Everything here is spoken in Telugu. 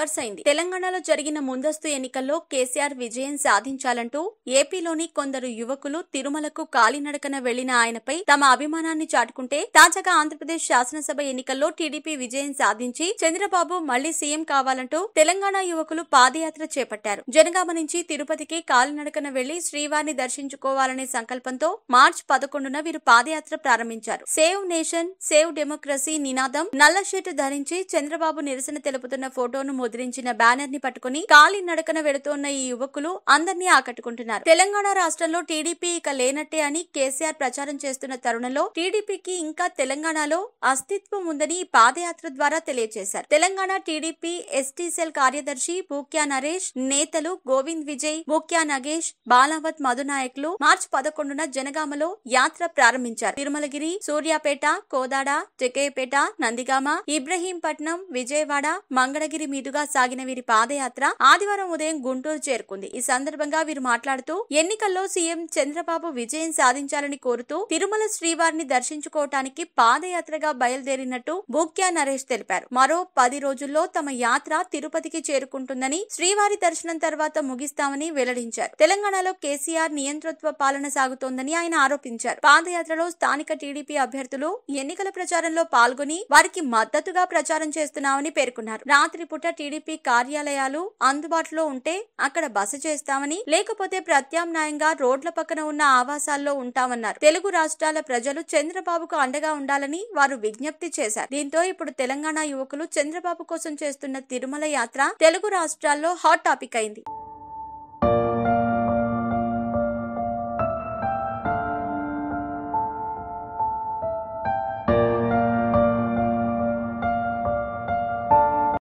రివర్స్ అయింది తెలంగాణలో జరిగిన ముందస్తు ఎన్నికల్లో కేసీఆర్ విజయం సాధించాలంటూ ఏపీలోని కొందరు యువకులు తిరుమలకు కాలినడకన వెళ్లిన ఆయనపై తమ అభిమానాన్ని చాటుకుంటే తాజాగా ఆంధ్రప్రదేశ్ శాసనసభ ఎన్నికల్లో టీడీపీ విజయం సాధించి చంద్రబాబు మళ్లీ సీఎం కావాలంటూ తెలంగాణ యువకులు పాదయాత్ర చేపట్టారు జనగామ నుంచి తిరుపతికి కాలినడకన వెళ్లి శ్రీవారిని దర్శించుకోవాలనే సంకల్పంతో మార్చ్ పదకొండున వీరు పాదయాత్ర ప్రారంభించారు సేవ్ నేషన్ సేవ్ డెమోక్రసీ నినాదం నల్ల షర్టు ధరించి చంద్రబాబు నిరసన తెలుపుతున్న ఫోటోను ముద్రించిన బ్యానర్ ని పట్టుకుని కాలి నడకన వెడుతోన్న ఈ యువకులు అందరినీ ఆకట్టుకుంటున్నారు తెలంగాణ రాష్ట్రంలో టీడీపీ ఇక లేనట్టే అని కేసీఆర్ ప్రచారం చేస్తున్న తరుణంలో టీడీపీకి ఇంకా తెలంగాణలో అస్తిత్వం ఉందని పాదయాత్ర ద్వారా తెలియజేశారు తెలంగాణ టీడీపీ ఎస్టీ సెల్ కార్యదర్శి భూక్యా నరేష్ నేతలు గోవింద్ విజయ్ భూక్యా నగేష్ బాలావత్ మధునాయకులు మార్చి పదకొండున జనగామలో యాత్ర ప్రారంభించారు తిరుమలగిరి సూర్యాపేట కోదాడ జకేయపేట నందిగామ ఇబ్రహీంపట్నం విజయవాడ మంగళగిరి మీదు ఎదురుగా సాగిన వీరి పాదయాత్ర ఆదివారం ఉదయం గుంటూరు చేరుకుంది ఈ సందర్భంగా వీరు మాట్లాడుతూ ఎన్నికల్లో సీఎం చంద్రబాబు విజయం సాధించాలని కోరుతూ తిరుమల శ్రీవారిని దర్శించుకోవటానికి పాదయాత్రగా బయలుదేరినట్టు బుక్యా నరేష్ తెలిపారు మరో పది రోజుల్లో తమ యాత్ర తిరుపతికి చేరుకుంటుందని శ్రీవారి దర్శనం తర్వాత ముగిస్తామని వెల్లడించారు తెలంగాణలో కేసీఆర్ నియంతృత్వ పాలన సాగుతోందని ఆయన ఆరోపించారు పాదయాత్రలో స్థానిక టీడీపీ అభ్యర్థులు ఎన్నికల ప్రచారంలో పాల్గొని వారికి మద్దతుగా ప్రచారం చేస్తున్నామని పేర్కొన్నారు రాత్రిపూట టీడీపీ కార్యాలయాలు అందుబాటులో ఉంటే అక్కడ బస చేస్తామని లేకపోతే ప్రత్యామ్నాయంగా రోడ్ల పక్కన ఉన్న ఆవాసాల్లో ఉంటామన్నారు తెలుగు రాష్ట్రాల ప్రజలు చంద్రబాబుకు అండగా ఉండాలని వారు విజ్ఞప్తి చేశారు దీంతో ఇప్పుడు తెలంగాణ యువకులు చంద్రబాబు కోసం చేస్తున్న తిరుమల యాత్ర తెలుగు రాష్ట్రాల్లో హాట్ టాపిక్ అయింది